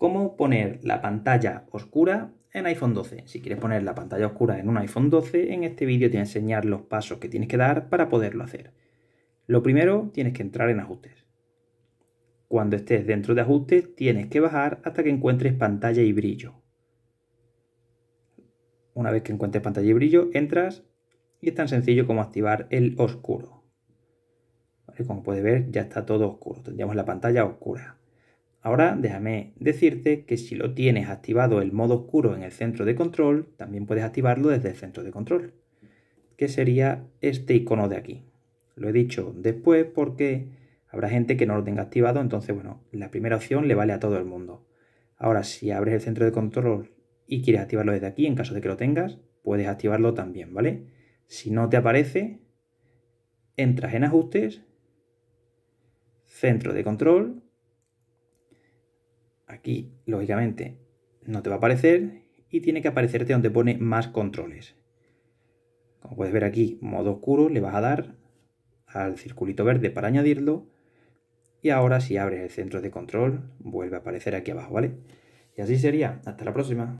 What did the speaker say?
cómo poner la pantalla oscura en iPhone 12. Si quieres poner la pantalla oscura en un iPhone 12, en este vídeo te voy a enseñar los pasos que tienes que dar para poderlo hacer. Lo primero, tienes que entrar en ajustes. Cuando estés dentro de ajustes, tienes que bajar hasta que encuentres pantalla y brillo. Una vez que encuentres pantalla y brillo, entras y es tan sencillo como activar el oscuro. Como puedes ver, ya está todo oscuro. Tendríamos la pantalla oscura. Ahora déjame decirte que si lo tienes activado el modo oscuro en el centro de control, también puedes activarlo desde el centro de control, que sería este icono de aquí. Lo he dicho después porque habrá gente que no lo tenga activado, entonces bueno, la primera opción le vale a todo el mundo. Ahora, si abres el centro de control y quieres activarlo desde aquí, en caso de que lo tengas, puedes activarlo también, ¿vale? Si no te aparece, entras en ajustes, centro de control, Aquí, lógicamente, no te va a aparecer y tiene que aparecerte donde pone más controles. Como puedes ver aquí, modo oscuro, le vas a dar al circulito verde para añadirlo y ahora si abres el centro de control vuelve a aparecer aquí abajo, ¿vale? Y así sería. Hasta la próxima.